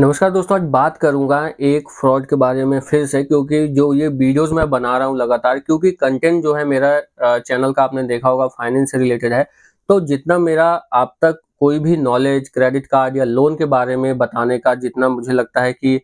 नमस्कार दोस्तों आज बात करूंगा एक फ्रॉड के बारे में फिर से क्योंकि जो ये वीडियोस मैं बना रहा हूं लगातार क्योंकि कंटेंट जो है मेरा चैनल का आपने देखा होगा फाइनेंस से रिलेटेड है तो जितना मेरा आप तक कोई भी नॉलेज क्रेडिट कार्ड या लोन के बारे में बताने का जितना मुझे लगता है कि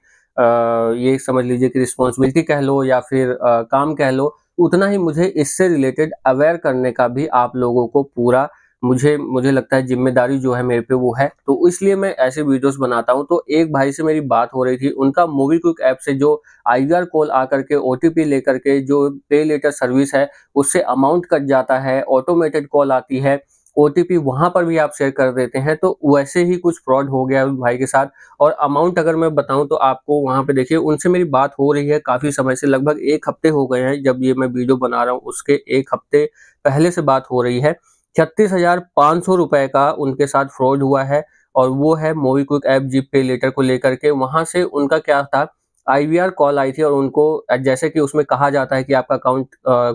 ये समझ लीजिए कि रिस्पॉन्सिबिलिटी कह लो या फिर काम कह लो उतना ही मुझे इससे रिलेटेड अवेयर करने का भी आप लोगों को पूरा मुझे मुझे लगता है जिम्मेदारी जो है मेरे पे वो है तो इसलिए मैं ऐसे वीडियोस बनाता हूँ तो एक भाई से मेरी बात हो रही थी उनका मूवी क्विक ऐप से जो आई कॉल आकर के ओ लेकर के जो पे लेटर सर्विस है उससे अमाउंट कट जाता है ऑटोमेटेड कॉल आती है ओ टी पी वहाँ पर भी आप शेयर कर देते हैं तो वैसे ही कुछ फ्रॉड हो गया उस भाई के साथ और अमाउंट अगर मैं बताऊं तो आपको वहाँ पे देखिए उनसे मेरी बात हो रही है काफ़ी समय से लगभग एक हफ्ते हो गए हैं जब ये मैं वीडियो बना रहा हूँ उसके एक हफ्ते पहले से बात हो रही है छत्तीस हजार पाँच सौ रुपए का उनके साथ फ्रॉड हुआ है और वो है मोवी क्विक ऐप जी पे लेटर को लेकर के वहां से उनका क्या था आईवीआर कॉल आई थी और उनको जैसे कि उसमें कहा जाता है कि आपका अकाउंट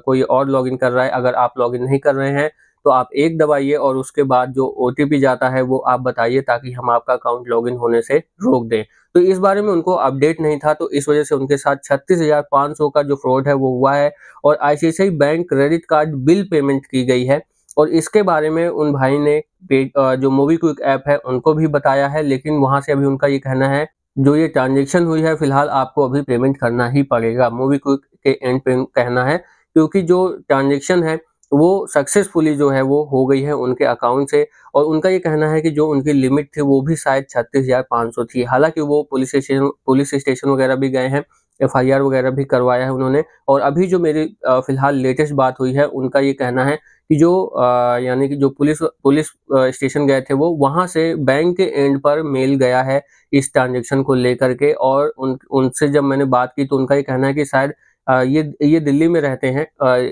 कोई और लॉगिन कर रहा है अगर आप लॉगिन नहीं कर रहे हैं तो आप एक दबाइए और उसके बाद जो ओ जाता है वो आप बताइए ताकि हम आपका अकाउंट लॉग होने से रोक दें तो इस बारे में उनको अपडेट नहीं था तो इस वजह से उनके साथ छत्तीस हजार पाँच सौ का जो फ्रॉड है वो हुआ है और ICICI bank credit card bill payment की गई है और इसके बारे में उन भाई ने जो मूवी क्विक ऐप है उनको भी बताया है लेकिन वहां से अभी उनका ये कहना है जो ये ट्रांजेक्शन हुई है फिलहाल आपको अभी पेमेंट करना ही पड़ेगा मूवी क्विक के एंड पे कहना है क्योंकि जो ट्रांजेक्शन है वो सक्सेसफुली जो है वो हो गई है उनके अकाउंट से और उनका ये कहना है कि जो उनकी लिमिट थी वो भी शायद छत्तीस हज़ार पाँच सौ थी हालांकि वो पुलिस स्टेशन पुलिस स्टेशन वगैरह भी गए हैं एफ वगैरह भी करवाया है उन्होंने और अभी जो मेरी फ़िलहाल लेटेस्ट बात हुई है उनका ये कहना है कि जो यानी कि जो पुलिस पुलिस स्टेशन गए थे वो वहाँ से बैंक के एंड पर मेल गया है इस ट्रांजेक्शन को लेकर के और उन उनसे जब मैंने बात की तो उनका ये कहना है कि शायद ये ये दिल्ली में रहते हैं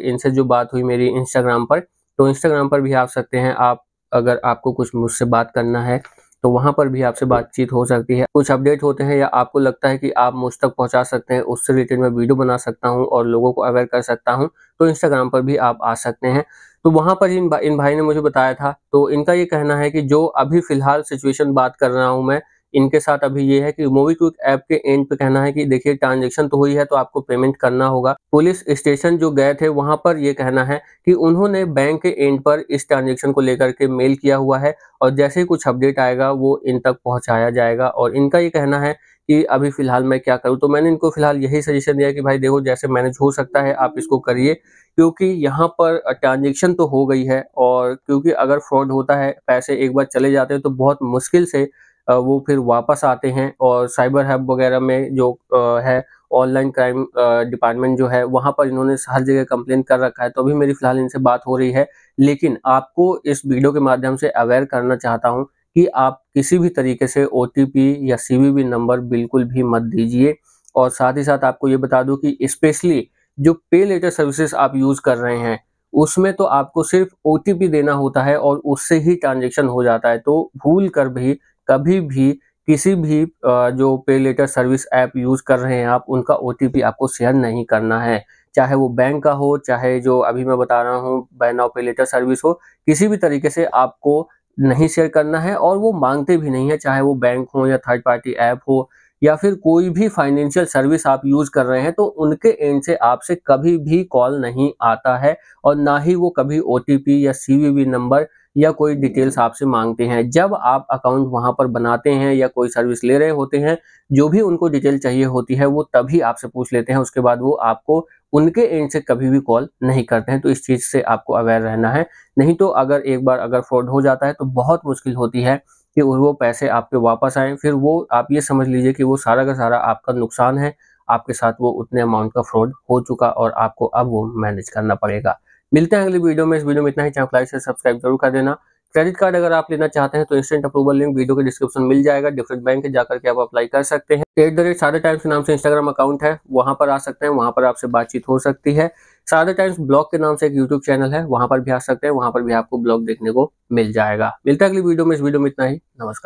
इनसे जो बात हुई मेरी इंस्टाग्राम पर तो इंस्टाग्राम पर भी आ सकते हैं आप अगर आपको कुछ मुझसे बात करना है तो वहां पर भी आपसे बातचीत हो सकती है कुछ अपडेट होते हैं या आपको लगता है कि आप मुझ तक पहुंचा सकते हैं उससे रिलेटेड मैं वीडियो बना सकता हूँ और लोगों को अवेयर कर सकता हूँ तो इंस्टाग्राम पर भी आप आ सकते हैं तो वहाँ पर इन भाई ने मुझे बताया था तो इनका ये कहना है कि जो अभी फिलहाल सिचुएशन बात कर रहा हूँ मैं इनके साथ अभी ये है कि मोबी क्विक ऐप के एंड पे कहना है कि देखिए ट्रांजेक्शन तो हुई है तो आपको पेमेंट करना होगा पुलिस स्टेशन जो गए थे वहां पर ये कहना है कि उन्होंने बैंक के एंड पर इस ट्रांजेक्शन को लेकर के मेल किया हुआ है और जैसे ही कुछ अपडेट आएगा वो इन तक पहुंचाया जाएगा और इनका ये कहना है कि अभी फिलहाल मैं क्या करूं तो मैंने इनको फिलहाल यही सजेशन दिया कि भाई देखो जैसे मैनेज हो सकता है आप इसको करिए क्योंकि यहाँ पर ट्रांजेक्शन तो हो गई है और क्योंकि अगर फ्रॉड होता है पैसे एक बार चले जाते हैं तो बहुत मुश्किल से वो फिर वापस आते हैं और साइबर हब वगैरह में जो है ऑनलाइन क्राइम डिपार्टमेंट जो है वहाँ पर इन्होंने हर जगह कंप्लेन कर रखा है तो अभी मेरी फिलहाल इनसे बात हो रही है लेकिन आपको इस वीडियो के माध्यम से अवेयर करना चाहता हूँ कि आप किसी भी तरीके से ओ या सी नंबर बिल्कुल भी मत दीजिए और साथ ही साथ आपको ये बता दूँ कि स्पेशली जो पे लेटर सर्विसेज आप यूज़ कर रहे हैं उसमें तो आपको सिर्फ ओ देना होता है और उससे ही ट्रांजेक्शन हो जाता है तो भूल कर भी कभी भी किसी भी जो पे लेटर सर्विस ऐप यूज़ कर रहे हैं आप उनका ओ आपको शेयर नहीं करना है चाहे वो बैंक का हो चाहे जो अभी मैं बता रहा हूँ ban of pay later service हो किसी भी तरीके से आपको नहीं शेयर करना है और वो मांगते भी नहीं है चाहे वो बैंक हो या थर्ड पार्टी ऐप हो या फिर कोई भी फाइनेंशियल सर्विस आप यूज़ कर रहे हैं तो उनके एंड से आपसे कभी भी कॉल नहीं आता है और ना ही वो कभी ओ या सी नंबर या कोई डिटेल्स आपसे मांगते हैं जब आप अकाउंट वहां पर बनाते हैं या कोई सर्विस ले रहे होते हैं जो भी उनको डिटेल चाहिए होती है वो तभी आपसे पूछ लेते हैं उसके बाद वो आपको उनके एंड से कभी भी कॉल नहीं करते हैं तो इस चीज़ से आपको अवेयर रहना है नहीं तो अगर एक बार अगर फ्रॉड हो जाता है तो बहुत मुश्किल होती है कि वो पैसे आपके वापस आए फिर वो आप ये समझ लीजिए कि वो सारा का सारा आपका नुकसान है आपके साथ वो उतने अमाउंट का फ्रॉड हो चुका और आपको अब वो मैनेज करना पड़ेगा मिलते हैं अगली वीडियो में इस वीडियो में इतना ही चैनल लाइक से सब्सक्राइब जरूर कर देना क्रेडिट कार्ड अगर आप लेना चाहते हैं तो इंस्टेंट अप्रूवल लिंक वीडियो के डिस्क्रिप्शन मिल जाएगा डिफरेंट बैंक के जाकर के आप अप्लाई कर सकते हैं एट द रेट सारे टाइम्स के नाम से इंस्टाग्राम अकाउंट है वहां पर आ सकते हैं वहां पर आपसे बातचीत हो सकती है सारे टाइम्स ब्लॉग के नाम से एक यूट्यूब चैनल है वहां पर भी आ सकते हैं वहां पर भी आपको ब्लॉग देखने को मिल जाएगा मिलता है अगली वीडियो में इस वीडियो में इतना ही नमस्कार